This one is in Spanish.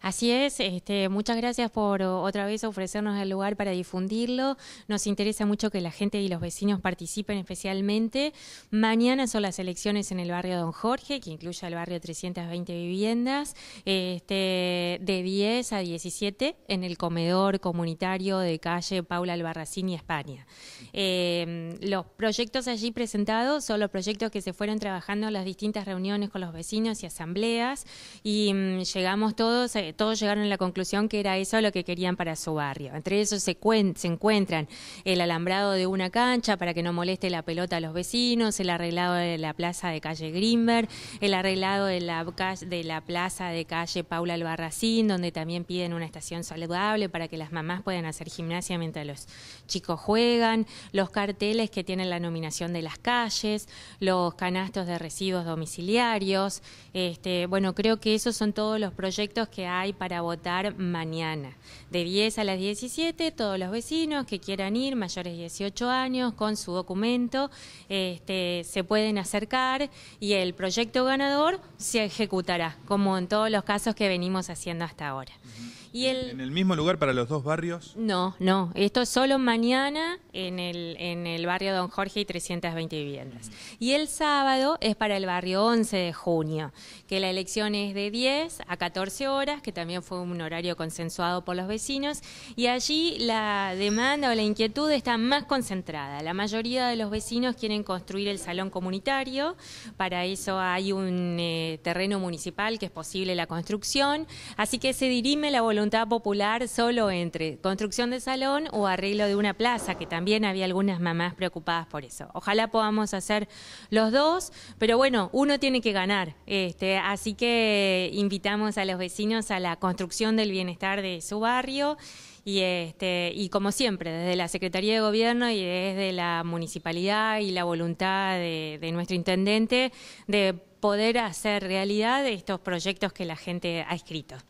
Así es, este, muchas gracias por otra vez ofrecernos el lugar para difundirlo. Nos interesa mucho que la gente y los vecinos participen especialmente. Mañana son las elecciones en el barrio Don Jorge, que incluye el barrio 320 viviendas, este, de 10 a 17 en el comedor comunitario de calle Paula Albarracín y España. Em, los proyectos allí presentados son los proyectos que se fueron trabajando en las distintas reuniones con los vecinos y asambleas y mm, llegamos todos... Eh, eh, todos llegaron a la conclusión que era eso lo que querían para su barrio. Entre esos se, se encuentran el alambrado de una cancha para que no moleste la pelota a los vecinos, el arreglado de la plaza de calle Grimberg, el arreglado de la, de la plaza de calle Paula Albarracín, donde también piden una estación saludable para que las mamás puedan hacer gimnasia mientras los chicos juegan, los carteles que tienen la nominación de las calles, los canastos de residuos domiciliarios. Este, bueno, creo que esos son todos los proyectos que ha hay para votar mañana. De 10 a las 17, todos los vecinos que quieran ir, mayores de 18 años, con su documento, este, se pueden acercar y el proyecto ganador se ejecutará, como en todos los casos que venimos haciendo hasta ahora. Y ¿En el mismo lugar para los dos barrios? No, no. Esto solo mañana en el, en el barrio Don Jorge y 320 viviendas. Y el sábado es para el barrio 11 de junio, que la elección es de 10 a 14 horas, que también fue un horario consensuado por los vecinos, y allí la demanda o la inquietud está más concentrada. La mayoría de los vecinos quieren construir el salón comunitario, para eso hay un eh, terreno municipal que es posible la construcción, así que se dirime la voluntad popular solo entre construcción de salón o arreglo de una plaza, que también había algunas mamás preocupadas por eso. Ojalá podamos hacer los dos, pero bueno, uno tiene que ganar, este, así que invitamos a los vecinos a la construcción del bienestar de su barrio y, este, y como siempre, desde la Secretaría de Gobierno y desde la municipalidad y la voluntad de, de nuestro intendente de poder hacer realidad estos proyectos que la gente ha escrito.